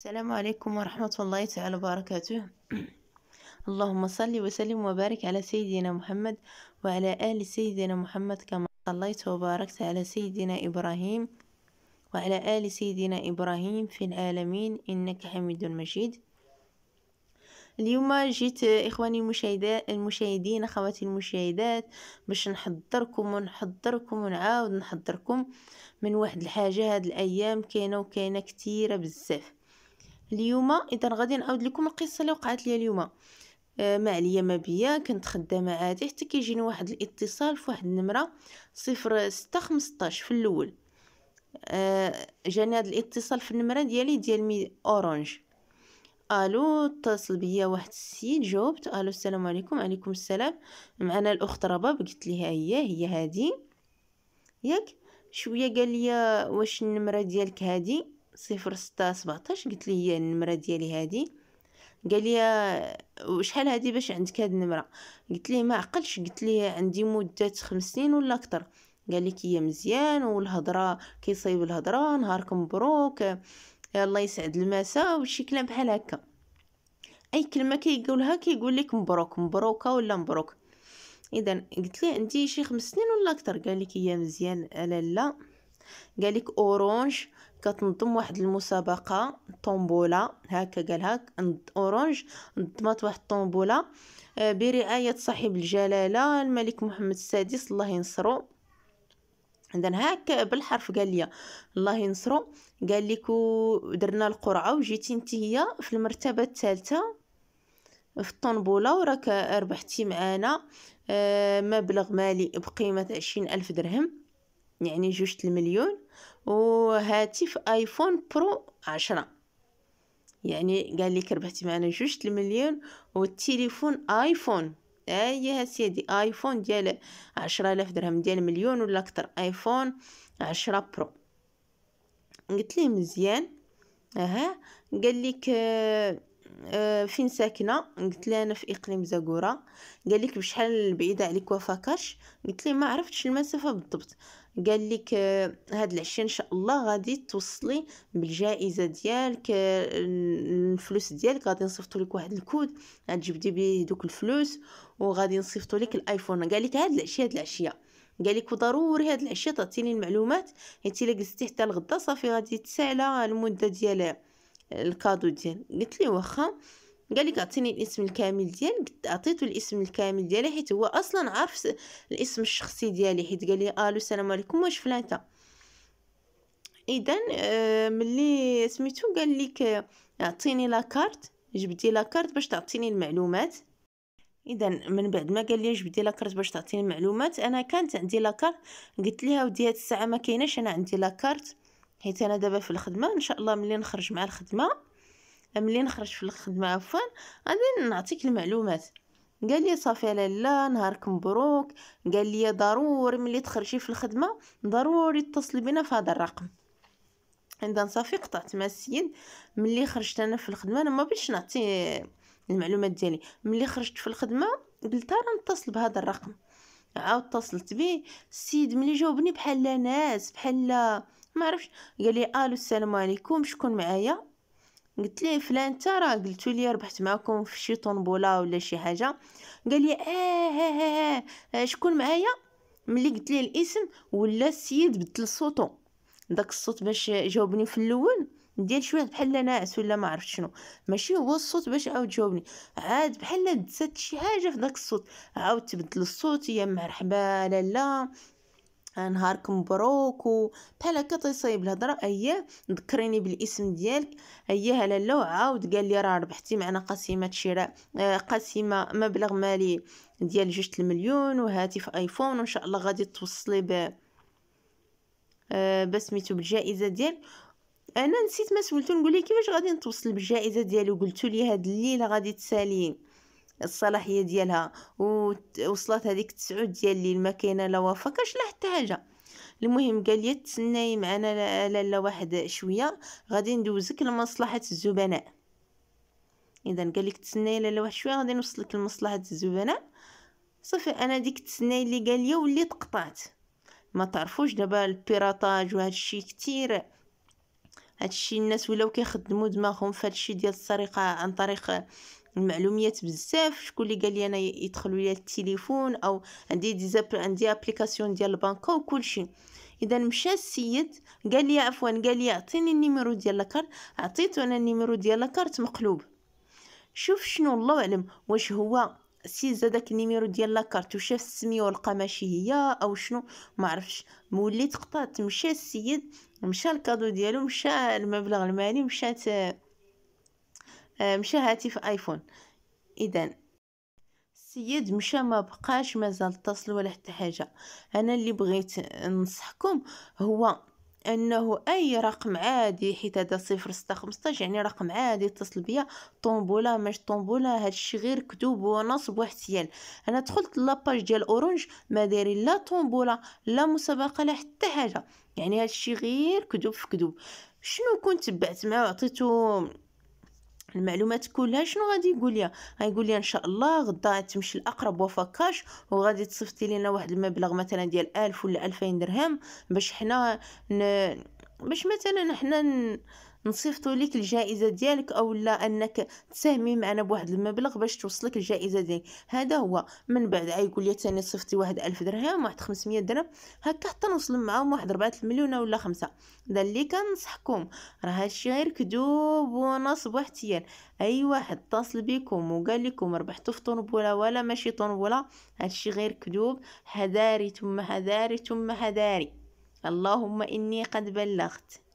السلام عليكم ورحمة الله تعالى وبركاته اللهم صل وسلم وبارك على سيدنا محمد وعلى آل سيدنا محمد كما صليت وباركت على سيدنا إبراهيم وعلى آل سيدنا إبراهيم في العالمين إنك حميد مجيد اليوم جيت إخواني المشاهدين أخواتي المشاهدات باش نحضركم ونحضركم ونعاود نحضركم من واحد الحاجة هاد الأيام كاينة وكاينة كتيرة بزاف اليوم اذا غادي نعاود لكم القصه اللي وقعت لي اليوم آه، ما عليا ما بيا كنت خدامه عادي حتى كيجيني واحد الاتصال فواحد النمره صفر ستة خمسطاش في الاول آه، جاني هذا الاتصال في النمره ديالي ديال مي اورانج الو اتصل بيا واحد السيد جاوبت الو السلام عليكم عليكم السلام معنا الاخت رباب قلت ليها هي هي هادي ياك شويه قال لي واش النمره ديالك هادي صفر ستة سبعتاش قلت لي هي النمره ديالي هادي قال لي وشحال هادي باش عندك هاد النمره قلت لي ما عقلش قلت لي عندي مده خمس سنين ولا اكثر قال لي هي مزيان والهضره كيصايب الهضره نهارك مبروك الله يسعد المساء وشي كلام بحال هكا اي كلمه كيقولها كيقول لك مبروك مبروكه ولا مبروك اذا قلت لي عندي شي خمس سنين ولا اكثر قال لك هي مزيان لا لا قال لك اورانج كتنظم واحد المسابقه طومبوله هكا قالها اورانج نظمت واحد الطومبوله آه، برعايه صاحب الجلاله الملك محمد السادس الله ينصرو عندنا هاك بالحرف قال لي الله ينصرو قال لك درنا القرعه وجيتي انت هي في المرتبه الثالثه في الطنبولة وراك ربحتي معانا آه، مبلغ مالي بقيمة عشرين ألف درهم يعني جوج المليون وهاتف ايفون برو عشرة يعني قال لي كربحتي معنا جوج المليون والتليفون ايفون اي آه سيدي ايفون ديال عشرة الاف درهم ديال مليون ولا اكثر ايفون عشرة برو قلت ليه مزيان اها قال لك آه، آه، فين ساكنه قلت لها انا في اقليم زاكوره قال لك بشحال بعيده عليك وفاكاش قلت لي ما عرفتش المسافه بالضبط قال لك آه، هاد العشيه ان شاء الله غادي توصلي بالجائزه ديالك آه، الفلوس ديالك غادي نصيفطوا لك واحد الكود غتجبدي بيه دوك الفلوس وغادي نصيفطوا لك الايفون قال لك هاد العشيه هاد العشيه قال لك وضروري هاد العشيه تعطيني المعلومات حيت الا جلستي حتى الغدا صافي غادي تسالى المده ديال الكادو ديال قلت لي واخا قال لي اعطيني الاسم الكامل ديالك عطيتو الاسم الكامل ديالي حيت هو اصلا عارف الاسم الشخصي ديالي حيت قال لي الو السلام عليكم واش فلانتا اذا آه، ملي سميتو قال لك آه، اعطيني لاكارت جبدي لاكارت باش تعطيني المعلومات اذا من بعد ما قال لي جبدي لاكارت باش تعطيني المعلومات انا كانت عندي لاكارت قلت ليها ودي هاد الساعه ما كايناش انا عندي لاكارت حيت انا دابا في الخدمه ان شاء الله ملي نخرج مع الخدمه ملي نخرج في الخدمه عفوا غادي نعطيك المعلومات قال لي صافي لالا نهارك مبروك قال لي ضروري ملي تخرجي في الخدمه ضروري تتصلي بنا في هذا الرقم اذا صافي قطعت مع السيد ملي خرجت انا في الخدمه انا ما بغيتش نعطي المعلومات ديالي ملي خرجت في الخدمه قلت راه نتصل بهذا الرقم عاود اتصلت به السيد ملي جاوبني بحال لا ناس بحال ما عرفش قال لي الو السلام عليكم شكون معايا قلت ليه فلان تا راه قلت لي ربحت معاكم في شي طنبوله ولا شي حاجه قال لي اه, ها ها شكون معايا ملي قلت ليه الاسم ولا السيد بدل صوتو داك الصوت باش جاوبني في الاول ديال شويه بحال ناعس ولا ما عرفت شنو ماشي هو الصوت باش عاود جاوبني عاد بحال دزات شي حاجه في داك الصوت عاود تبدل الصوت يا مرحبا لا لا نهارك مبروك بحال هكا تيصايب الهضره اييه ذكريني بالاسم ديالك اييه على اللوعه عاود قال لي راه ربحتي معنا قسيمه شراء آه، قسيمه مبلغ مالي ديال جوج المليون وهاتف ايفون وان شاء الله غادي توصلي ب آه، بسميتو بالجائزه ديال انا نسيت ما سولتو نقول كيفاش غادي نتوصل بالجائزه ديالو قلتو لي هاد الليله غادي تسالين الصلاحيه ديالها ووصلت هذيك تسعود ديال اللي ما كاينه لا لا حتى حاجه المهم قال لي تسناي معنا لالا واحد شويه غادي ندوزك لمصلحه الزبناء اذا قال لك تسناي لالا واحد شويه غادي نوصلك لمصلحه الزبناء صافي انا ديك تسناي اللي قال لي وليت قطعت ما تعرفوش دابا البيراطاج وهذا الشيء كثير هادشي الناس ولاو كيخدموا دماغهم في هادشي ديال السرقه عن طريق المعلومات بزاف شكون اللي قال لي انا يدخلوا لي التليفون او عندي ديزاب عندي ابليكاسيون ديال البنكه وكل شيء اذا مشى السيد قال لي عفوا قال لي اعطيني النيميرو ديال لاكارت عطيته انا النيميرو ديال لاكارت مقلوب شوف شنو الله اعلم واش هو سيز داك النيميرو ديال لاكارت وشاف السميه ولقى ماشي هي او شنو ما عرفش مولي مشا مشى السيد مشى الكادو ديالو مشى المبلغ المالي مشات آه، مشى هاتف ايفون اذا السيد مشى ما بقاش مازال اتصل ولا حتى حاجه انا اللي بغيت ننصحكم هو انه اي رقم عادي حيت هذا صفر ستة خمسطاش يعني رقم عادي اتصل بيا طومبولا مش طومبولا هادشي غير كذوب ونصب واحتيال انا دخلت لاباج ديال اورنج ما دايرين لا طومبولا لا مسابقه لا حتى حاجه يعني هادشي غير كذوب في كذوب شنو كنت تبعت معاه عطيتو المعلومات كلها شنو غادي يقول لي غايقول لي ان شاء الله غدا تمشي لاقرب وفاء كاش وغادي تصيفطي لنا واحد المبلغ مثلا ديال 1000 ولا 2000 درهم باش حنا ن... باش مثلا حنا ن... نصيفطوا لك الجائزه ديالك او لا انك تساهمي معنا بواحد المبلغ باش توصلك الجائزه ديالك هذا هو من بعد غيقول لي ثاني صيفطي واحد ألف درهم واحد 500 درهم هكا حتى نوصل معاهم واحد 4 مليون ولا خمسة ده اللي كنصحكم راه هادشي غير كذوب ونصب واحتيال اي واحد اتصل بكم وقال لكم ربحتوا في طنبوله ولا ماشي طنبوله هادشي غير كذوب حذاري ثم حذاري ثم حذاري اللهم اني قد بلغت